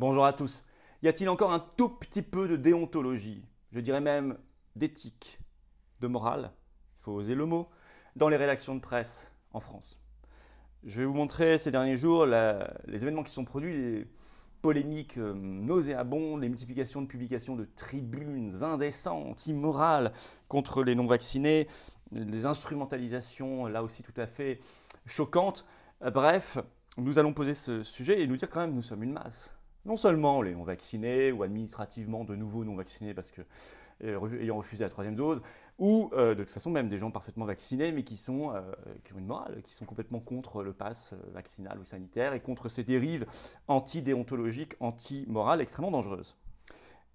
Bonjour à tous. Y a-t-il encore un tout petit peu de déontologie, je dirais même d'éthique, de morale, il faut oser le mot, dans les rédactions de presse en France Je vais vous montrer ces derniers jours les événements qui sont produits, les polémiques euh, nauséabondes, les multiplications de publications de tribunes indécentes, immorales contre les non-vaccinés, les instrumentalisations, là aussi tout à fait choquantes. Euh, bref, nous allons poser ce sujet et nous dire quand même nous sommes une masse non seulement les non-vaccinés ou administrativement de nouveau non-vaccinés parce que euh, ayant refusé la troisième dose, ou euh, de toute façon même des gens parfaitement vaccinés mais qui, sont, euh, ont une morale, qui sont complètement contre le pass vaccinal ou sanitaire et contre ces dérives antidéontologiques, anti-morales extrêmement dangereuses.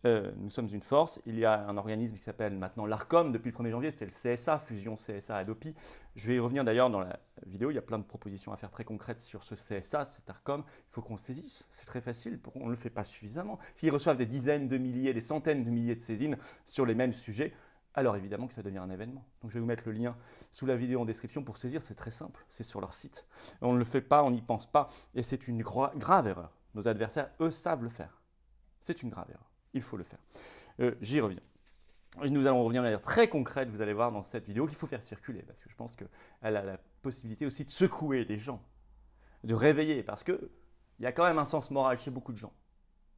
Euh, nous sommes une force. Il y a un organisme qui s'appelle maintenant l'ARCOM depuis le 1er janvier, c'était le CSA, fusion CSA-Adopi. Je vais y revenir d'ailleurs dans la vidéo, il y a plein de propositions à faire très concrètes sur ce CSA, cet ARCOM. Il faut qu'on saisisse, c'est très facile, on ne le fait pas suffisamment. S'ils reçoivent des dizaines de milliers, des centaines de milliers de saisines sur les mêmes sujets, alors évidemment que ça devient un événement. Donc je vais vous mettre le lien sous la vidéo en description pour saisir, c'est très simple, c'est sur leur site. On ne le fait pas, on n'y pense pas, et c'est une grave erreur. Nos adversaires, eux, savent le faire. C'est une grave erreur il faut le faire. Euh, j'y reviens. nous allons revenir de manière très concrète, vous allez voir dans cette vidéo, qu'il faut faire circuler, parce que je pense qu'elle a la possibilité aussi de secouer des gens, de réveiller, parce qu'il y a quand même un sens moral chez beaucoup de gens.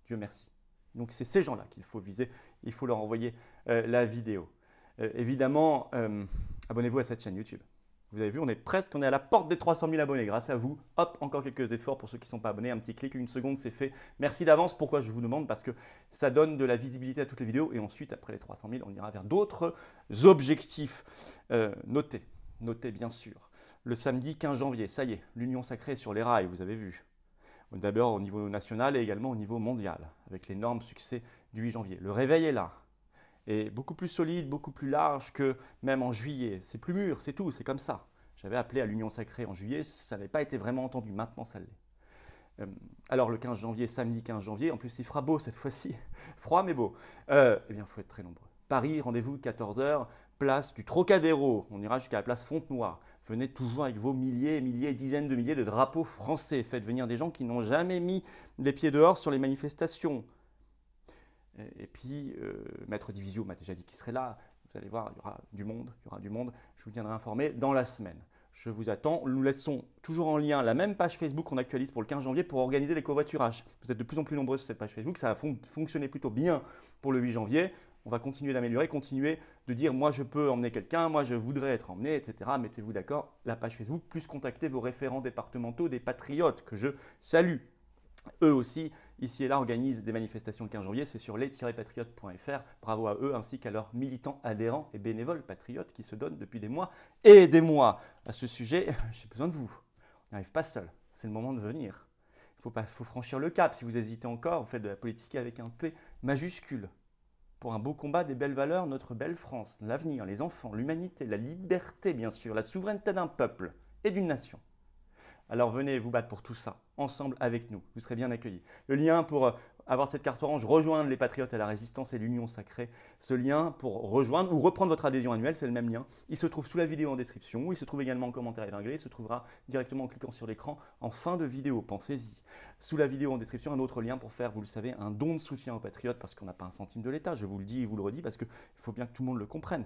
Dieu merci. Donc c'est ces gens-là qu'il faut viser, il faut leur envoyer euh, la vidéo. Euh, évidemment, abonnez-vous à cette chaîne YouTube. Vous avez vu, on est presque, on est à la porte des 300 000 abonnés grâce à vous. Hop, encore quelques efforts pour ceux qui ne sont pas abonnés. Un petit clic, une seconde, c'est fait. Merci d'avance. Pourquoi je vous demande Parce que ça donne de la visibilité à toutes les vidéos. Et ensuite, après les 300 000, on ira vers d'autres objectifs. Euh, notez, notez bien sûr. Le samedi 15 janvier, ça y est, l'Union sacrée sur les rails, vous avez vu. D'abord au niveau national et également au niveau mondial, avec l'énorme succès du 8 janvier. Le réveil est là est beaucoup plus solide, beaucoup plus large que même en juillet. C'est plus mûr, c'est tout, c'est comme ça. J'avais appelé à l'union sacrée en juillet, ça n'avait pas été vraiment entendu, maintenant ça l'est. Euh, alors le 15 janvier, samedi 15 janvier, en plus il fera beau cette fois-ci, froid mais beau. Euh, eh bien, il faut être très nombreux. Paris, rendez-vous 14h, place du Trocadéro. On ira jusqu'à la place Fontenoy. Venez toujours avec vos milliers et milliers, dizaines de milliers de drapeaux français. Faites venir des gens qui n'ont jamais mis les pieds dehors sur les manifestations. Et puis, euh, Maître Divisio m'a déjà dit qu'il serait là. Vous allez voir, il y aura du monde, il y aura du monde. Je vous tiendrai informé dans la semaine. Je vous attends. Nous laissons toujours en lien la même page Facebook qu'on actualise pour le 15 janvier pour organiser les covoiturages. Vous êtes de plus en plus nombreux sur cette page Facebook. Ça a fonctionné plutôt bien pour le 8 janvier. On va continuer d'améliorer, continuer de dire moi je peux emmener quelqu'un, moi je voudrais être emmené, etc. Mettez-vous d'accord. La page Facebook, plus contactez vos référents départementaux, des patriotes que je salue. Eux aussi ici et là organisent des manifestations le 15 janvier, c'est sur les-patriotes.fr. Bravo à eux ainsi qu'à leurs militants adhérents et bénévoles patriotes qui se donnent depuis des mois et des mois. À ce sujet, j'ai besoin de vous. On n'arrive pas seul, c'est le moment de venir. Il faut, pas, faut franchir le cap. Si vous hésitez encore, vous faites de la politique avec un P majuscule pour un beau combat des belles valeurs, notre belle France, l'avenir, les enfants, l'humanité, la liberté bien sûr, la souveraineté d'un peuple et d'une nation. Alors venez vous battre pour tout ça, ensemble avec nous. Vous serez bien accueillis. Le lien pour euh, avoir cette carte orange, rejoindre les Patriotes à la Résistance et l'Union Sacrée, ce lien pour rejoindre ou reprendre votre adhésion annuelle, c'est le même lien. Il se trouve sous la vidéo en description, il se trouve également en commentaire épinglé, il se trouvera directement en cliquant sur l'écran en fin de vidéo, pensez-y. Sous la vidéo en description, un autre lien pour faire, vous le savez, un don de soutien aux Patriotes parce qu'on n'a pas un centime de l'État, je vous le dis et vous le redis parce qu'il faut bien que tout le monde le comprenne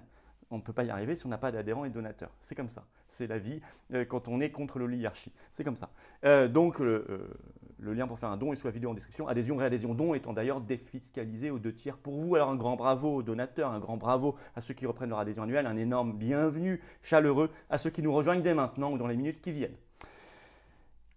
on ne peut pas y arriver si on n'a pas d'adhérents et de donateurs. C'est comme ça. C'est la vie euh, quand on est contre l'oligarchie. C'est comme ça. Euh, donc, le, euh, le, lien pour faire un don est sous la vidéo en description. Adhésion, réadhésion, don étant d'ailleurs défiscalisé aux deux tiers pour vous. Alors, un grand bravo aux donateurs, un grand bravo à ceux qui reprennent leur adhésion annuelle, un énorme bienvenue chaleureux à ceux qui nous rejoignent dès maintenant ou dans les minutes qui viennent.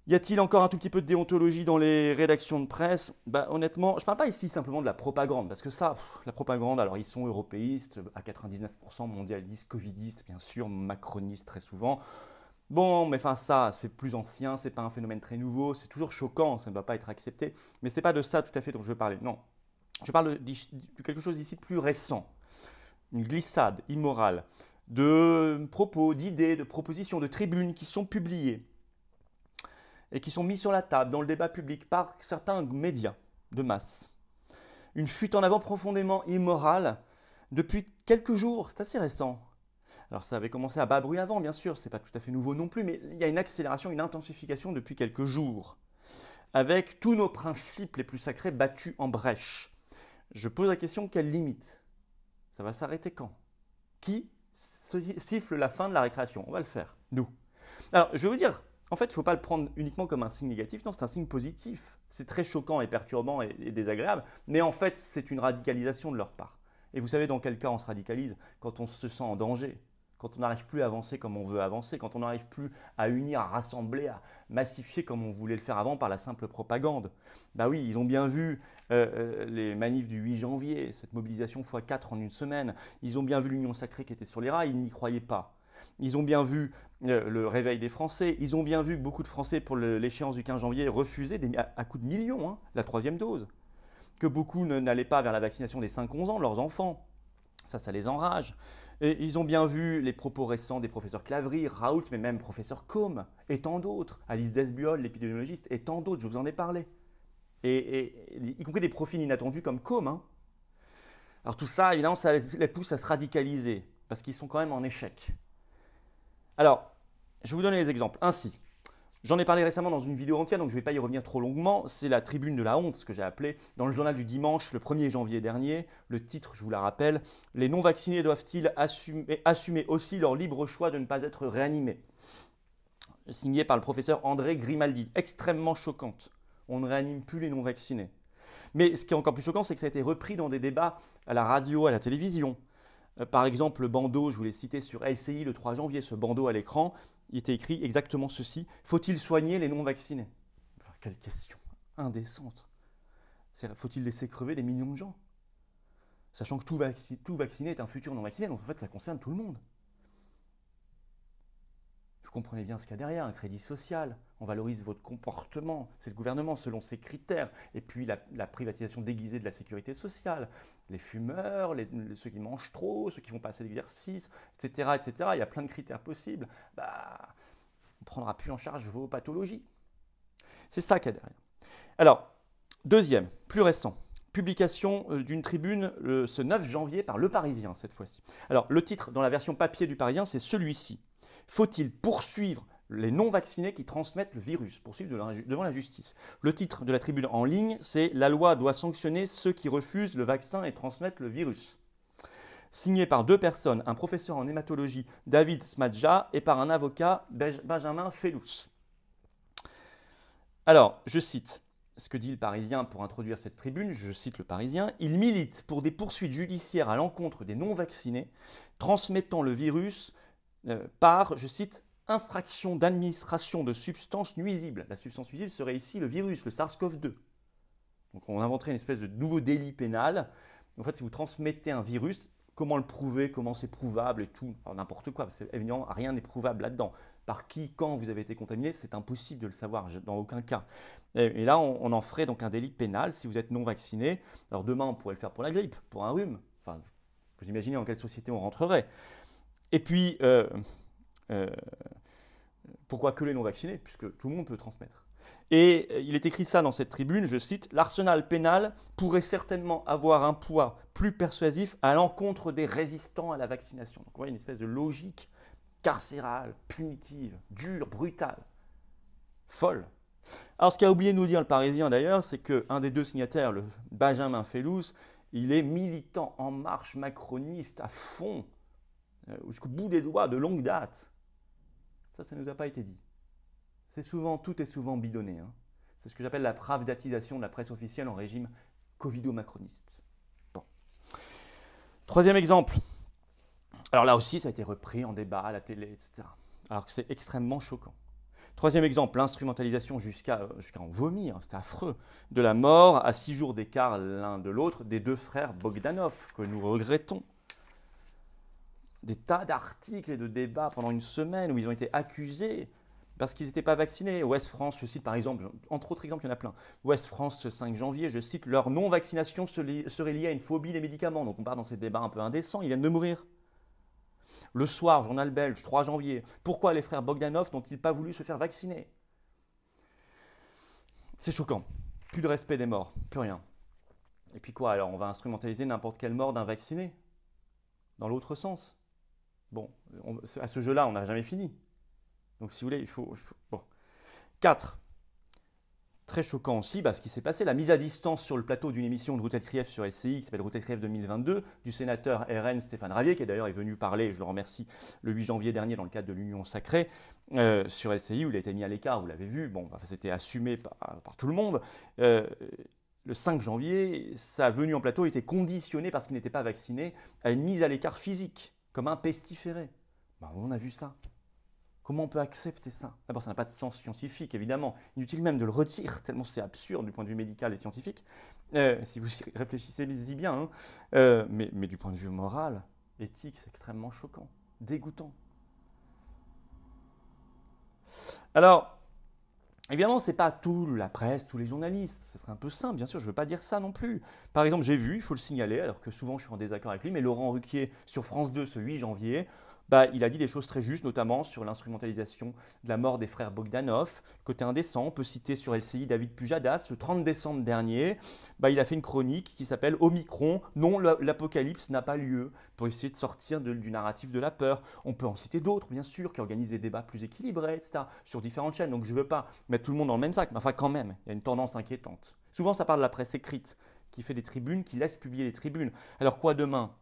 Y a-t-il encore un tout petit peu de déontologie dans les rédactions de presse bah, Honnêtement, je ne parle pas ici simplement de la propagande, parce que ça, la propagande, alors ils sont européistes, à 99% mondialistes, covidistes, bien sûr, macronistes très souvent. Bon, mais enfin ça, c'est plus ancien, c'est pas un phénomène très nouveau, c'est toujours choquant, ça ne doit pas être accepté. Mais c'est pas de ça tout à fait dont je veux parler, non. Je parle de, quelque chose ici plus récent, une glissade immorale de propos, d'idées, de propositions, de tribunes qui sont publiées et qui sont mis sur la table dans le débat public par certains médias de masse. Une fuite en avant profondément immorale depuis quelques jours, c'est assez récent. Alors ça avait commencé à bas bruit avant, bien sûr, c'est pas tout à fait nouveau non plus, mais il y a une accélération, une intensification depuis quelques jours, avec tous nos principes les plus sacrés battus en brèche. Je pose la question quelle limite Ça va s'arrêter quand Qui siffle la fin de la récréation On va le faire, nous. Alors je vais vous dire en fait, il ne faut pas le prendre uniquement comme un signe négatif, non, c'est un signe positif. C'est très choquant et perturbant et, désagréable, mais en fait, c'est une radicalisation de leur part. Et vous savez dans quel cas on se radicalise Quand on se sent en danger, quand on n'arrive plus à avancer comme on veut avancer, quand on n'arrive plus à unir, à rassembler, à massifier comme on voulait le faire avant par la simple propagande. Bah oui, ils ont bien vu euh, euh, les manifs du 8 janvier, cette mobilisation x4 en une semaine. Ils ont bien vu l'Union sacrée qui était sur les rails, ils n'y croyaient pas. Ils ont bien vu euh, le réveil des Français. Ils ont bien vu que beaucoup de Français, pour l'échéance du 15 janvier, refusaient à, coup de millions hein, la troisième dose. Que beaucoup n'allaient pas vers la vaccination des 5-11 ans, leurs enfants. Ça, ça les enrage. Et ils ont bien vu les propos récents des professeurs Clavry, Raoult, mais même professeur Combes et tant d'autres, Alice Desbiol, l'épidémiologiste, et tant d'autres, je vous en ai parlé. Et, y compris des profils inattendus comme Combes. Hein. Alors tout ça, évidemment, ça les pousse à se radicaliser, parce qu'ils sont quand même en échec. Alors, je vais vous donner les exemples. Ainsi, J'en ai parlé récemment dans une vidéo entière, donc je ne vais pas y revenir trop longuement. C'est la tribune de la honte, ce que j'ai appelé, dans le journal du dimanche, le 1er janvier dernier. Le titre, je vous la rappelle, Les non-vaccinés doivent-ils assumer, assumer, aussi leur libre choix de ne pas être réanimés Signé par le professeur André Grimaldi. Extrêmement choquante. On ne réanime plus les non-vaccinés. Mais ce qui est encore plus choquant, c'est que ça a été repris dans des débats à la radio, à la télévision. Euh, par exemple, le bandeau, je vous l'ai cité sur LCI le 3 janvier, ce bandeau à l'écran, il était écrit exactement ceci Faut-il soigner les non-vaccinés Quelle question indécente Faut-il laisser crever des millions de gens Sachant que tout, tout vacciné est un futur non-vacciné, donc en fait, ça concerne tout le monde comprenez bien ce qu'il y a derrière, un crédit social, on valorise votre comportement, c'est le gouvernement selon ses critères, et puis la, privatisation déguisée de la sécurité sociale, les fumeurs, ceux qui mangent trop, ceux qui vont passer l'exercice, etc., etc. Il y a plein de critères possibles. Bah, on ne prendra plus en charge vos pathologies. C'est ça qu'il y a derrière. Alors, deuxième, plus récent, publication euh, d'une tribune euh, ce 9 janvier par Le Parisien cette fois-ci. Alors, le titre dans la version papier du Parisien, c'est celui-ci. Faut-il poursuivre les non-vaccinés qui transmettent le virus, Poursuivre devant la justice. Le titre de la tribune en ligne, c'est La loi doit sanctionner ceux qui refusent le vaccin et transmettent le virus. Signé par deux personnes, un professeur en hématologie, David Smadja, et par un avocat, Benjamin Fellous. Alors, je cite ce que dit le Parisien pour introduire cette tribune, je cite le Parisien, il milite pour des poursuites judiciaires à l'encontre des non-vaccinés, transmettant le virus euh, par, je cite, infraction d'administration de substances nuisibles. La substance nuisible serait ici le virus, le SARS-CoV-2. Donc on inventerait une espèce de nouveau délit pénal. En fait, si vous transmettez un virus, comment le prouver, comment c'est prouvable et tout, n'importe quoi, parce que, évidemment, rien n'est prouvable là-dedans. Par qui, quand vous avez été contaminé, c'est impossible de le savoir, dans aucun cas. Et, là, on, on, en ferait donc un délit pénal si vous êtes non vacciné. Alors demain, on pourrait le faire pour la grippe, pour un rhume. Enfin, vous imaginez en quelle société on rentrerait. Et puis, euh, euh, pourquoi que les non-vaccinés Puisque tout le monde peut transmettre. Et euh, il est écrit ça dans cette tribune, je cite, L'arsenal pénal pourrait certainement avoir un poids plus persuasif à l'encontre des résistants à la vaccination. Donc on voit une espèce de logique carcérale, punitive, dure, brutale, folle. Alors ce qu'a oublié de nous dire le Parisien d'ailleurs, c'est qu'un des deux signataires, le Benjamin Fellous, il est militant en marche macroniste à fond, euh, jusqu'au bout des doigts, de longue date. Ça, ça ne nous a pas été dit. C'est souvent, tout est souvent bidonné. Hein. C'est ce que j'appelle la pravdatisation de la presse officielle en régime covido-macroniste. Troisième exemple. Alors là aussi, ça a été repris en débat à la télé, etc. Alors que c'est extrêmement choquant. Troisième exemple, l'instrumentalisation jusqu'à euh, jusqu'à en vomir, hein, c'est affreux, de la mort à six jours d'écart l'un de l'autre des deux frères Bogdanov, que nous regrettons des tas d'articles et de débats pendant une semaine où ils ont été accusés parce qu'ils n'étaient pas vaccinés. Ouest France, je cite par exemple, entre autres exemples, il y en a plein. Ouest France, ce 5 janvier, je cite, leur non-vaccination serait liée à une phobie des médicaments. Donc on part dans ces débats un peu indécents, ils viennent de mourir. Le soir, journal belge, 3 janvier, pourquoi les frères Bogdanov n'ont-ils pas voulu se faire vacciner C'est choquant. Plus de respect des morts, plus rien. Et puis quoi alors On va instrumentaliser n'importe quelle mort d'un vacciné Dans l'autre sens Bon, à ce jeu-là, on n'a jamais fini. Donc, si vous voulez, il faut. bon. 4. Très choquant aussi bah, ce qui s'est passé, la mise à distance sur le plateau d'une émission de routel Krief sur SCI qui s'appelle routel Krief 2022 du sénateur RN Stéphane Ravier, qui d'ailleurs est venu parler, je le remercie, le 8 janvier dernier dans le cadre de l'Union Sacrée euh, sur SCI, où il a été mis à l'écart, vous l'avez vu, bon, bah, c'était assumé par, tout le monde. Euh, le 5 janvier, sa venue en plateau était conditionnée parce qu'il n'était pas vacciné à une mise à l'écart physique comme un pestiféré. Bah, on a vu ça. Comment on peut accepter ça D'abord, ça n'a pas de sens scientifique, évidemment. Inutile même de le retirer, tellement c'est absurde du point de vue médical et scientifique. Euh, si vous y réfléchissez-y bien, hein. euh, mais, mais du point de vue moral, éthique, c'est extrêmement choquant, dégoûtant. Alors, Évidemment, n'est pas tout la presse, tous les journalistes, ce serait un peu simple, bien sûr, je ne veux pas dire ça non plus. Par exemple, j'ai vu, il faut le signaler, alors que souvent je suis en désaccord avec lui, mais Laurent Ruquier sur France 2 ce 8 janvier, bah, il a dit des choses très justes, notamment sur l'instrumentalisation de la mort des frères Bogdanov, côté indécent. On peut citer sur LCI David Pujadas, le 30 décembre dernier, bah, il a fait une chronique qui s'appelle Omicron, non, l'apocalypse n'a pas lieu, pour essayer de sortir du narratif de la peur. On peut en citer d'autres, bien sûr, qui organisent des débats plus équilibrés, etc., sur différentes chaînes. Donc je ne veux pas mettre tout le monde dans le même sac, mais enfin quand même, il y a une tendance inquiétante. Souvent, ça parle de la presse écrite, qui fait des tribunes, qui laisse publier des tribunes. Alors quoi demain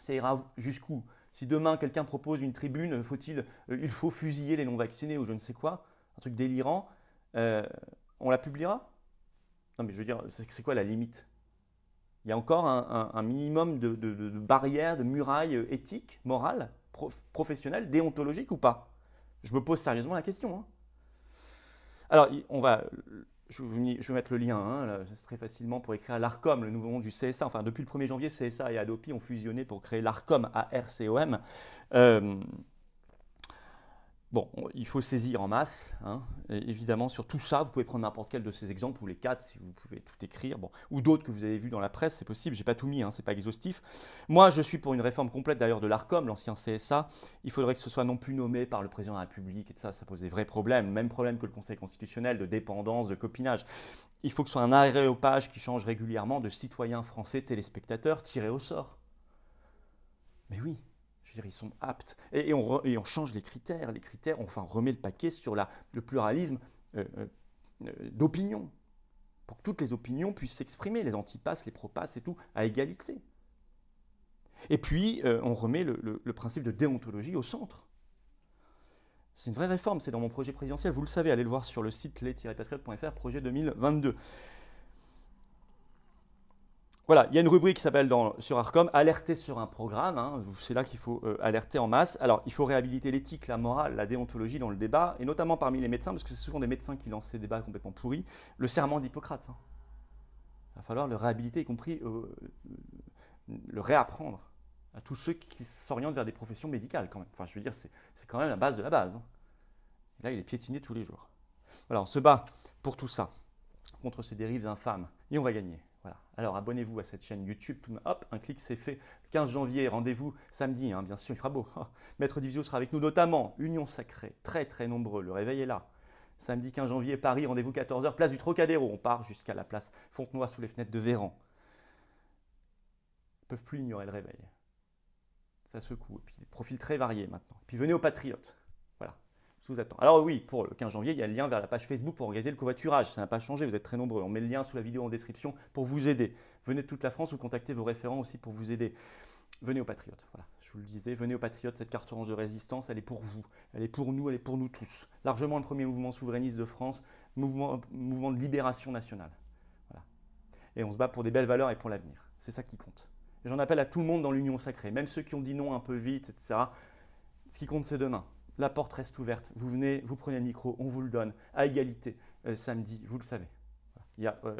Ça ira jusqu'où si demain quelqu'un propose une tribune, faut-il, euh, il faut fusiller les non-vaccinés ou je ne sais quoi, un truc délirant, euh, on la publiera Non mais je veux dire, c'est quoi la limite Il y a encore un, minimum de, barrières, de murailles éthiques, morales, professionnelles, déontologiques ou pas Je me pose sérieusement la question. Hein. Alors, on va, je vais mettre le lien hein, très facilement pour écrire l'ARCOM, le nouveau nom du CSA. Enfin, depuis le 1er janvier, CSA et Adopi ont fusionné pour créer l'ARCOM, ARCOM. Euh, Bon, il faut saisir en masse, hein. évidemment, sur tout ça, vous pouvez prendre n'importe quel de ces exemples, ou les quatre, si vous pouvez tout écrire, bon. ou d'autres que vous avez vus dans la presse, c'est possible, j'ai pas tout mis, hein, c'est pas exhaustif. Moi, je suis pour une réforme complète d'ailleurs de l'ARCOM, l'ancien CSA, il faudrait que ce soit non plus nommé par le président de la République, et ça, ça pose des vrais problèmes, même problème que le Conseil constitutionnel, de dépendance, de copinage. Il faut que ce soit un aréopage qui change régulièrement de citoyens français téléspectateurs tirés au sort. Mais oui, ils sont aptes. Et, on on, change les critères. Les critères, enfin, on remet le paquet sur la, le pluralisme euh, euh, euh, d'opinion, pour que toutes les opinions puissent s'exprimer, les antipasses, les propasses et tout, à égalité. Et puis, on remet le, principe de déontologie au centre. C'est une vraie réforme, c'est dans mon projet présidentiel, vous le savez, allez le voir sur le site les-patriotes.fr, projet 2022. Voilà, il y a une rubrique qui s'appelle sur ARCOM Alerter sur un programme. Hein. c'est là qu'il faut euh, alerter en masse. Alors, il faut réhabiliter l'éthique, la morale, la déontologie dans le débat, et notamment parmi les médecins, parce que c'est souvent des médecins qui lancent ces débats complètement pourris. Le serment d'Hippocrate. Hein. Il va falloir le réhabiliter, y compris euh, le réapprendre à tous ceux qui s'orientent vers des professions médicales, quand Enfin, je veux dire, c'est quand même la base de la base. Hein. là, il est piétiné tous les jours. Alors, on se bat pour tout ça, contre ces dérives infâmes, et on va gagner. Alors abonnez-vous à cette chaîne YouTube. Hop, un clic, c'est fait. 15 janvier, rendez-vous samedi, hein, bien sûr, il fera beau. Maître Divisio sera avec nous, notamment Union Sacrée. Très, très nombreux. Le réveil est là. Samedi 15 janvier, Paris, rendez-vous 14h, place du Trocadéro. On part jusqu'à la place Fontenoy sous les fenêtres de Véran. Ils ne peuvent plus ignorer le réveil. Ça secoue. puis profils très variés maintenant. puis venez aux Patriotes attend Alors oui, pour le 15 janvier, il y a le lien vers la page Facebook pour organiser le covoiturage. Ça n'a pas changé, vous êtes très nombreux. On met le lien sous la vidéo en description pour vous aider. Venez de toute la France ou contactez vos référents aussi pour vous aider. Venez aux Patriotes, voilà, je vous le disais, venez aux Patriotes, cette carte orange de résistance, elle est pour vous, elle est pour nous, elle est pour nous tous. Largement le premier mouvement souverainiste de France, mouvement, mouvement de libération nationale. Voilà. Et on se bat pour des belles valeurs et pour l'avenir. C'est ça qui compte. J'en appelle à tout le monde dans l'union sacrée, même ceux qui ont dit non un peu vite, etc. Ce qui compte, c'est demain la porte reste ouverte. Vous venez, vous prenez le micro, on vous le donne, à égalité, euh, samedi, vous le savez. Il y a euh,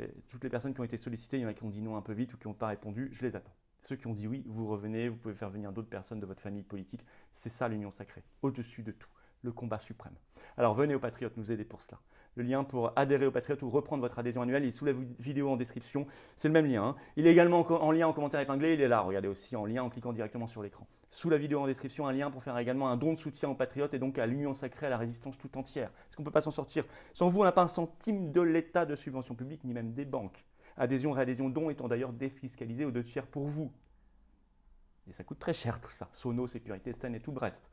euh, toutes les personnes qui ont été sollicitées, il y en a qui ont dit non un peu vite ou qui n'ont pas répondu, je les attends. Ceux qui ont dit oui, vous revenez, vous pouvez faire venir d'autres personnes de votre famille politique. C'est ça l'union sacrée, au-dessus de tout, le combat suprême. Alors venez aux Patriotes nous aider pour cela. Le lien pour adhérer au Patriote ou reprendre votre adhésion annuelle est sous la vidéo en description. C'est le même lien. Hein. Il est également en lien en commentaire épinglé. Il est là, regardez aussi en lien en cliquant directement sur l'écran. Sous la vidéo en description, un lien pour faire également un don de soutien au Patriotes et donc à l'Union sacrée, à la résistance tout entière. Ce qu'on ne peut pas s'en sortir. Sans vous, on n'a pas un centime de l'État de subvention publique, ni même des banques. Adhésion, réadhésion, don étant d'ailleurs défiscalisé aux deux tiers pour vous. Et ça coûte très cher tout ça. Sono, sécurité, scène et tout Brest. reste.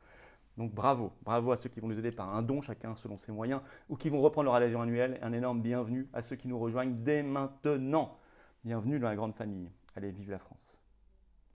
Donc bravo, bravo à ceux qui vont nous aider par un don chacun selon ses moyens ou qui vont reprendre leur adhésion annuelle. Un énorme bienvenue à ceux qui nous rejoignent dès maintenant. Bienvenue dans la grande famille. Allez, vive la France.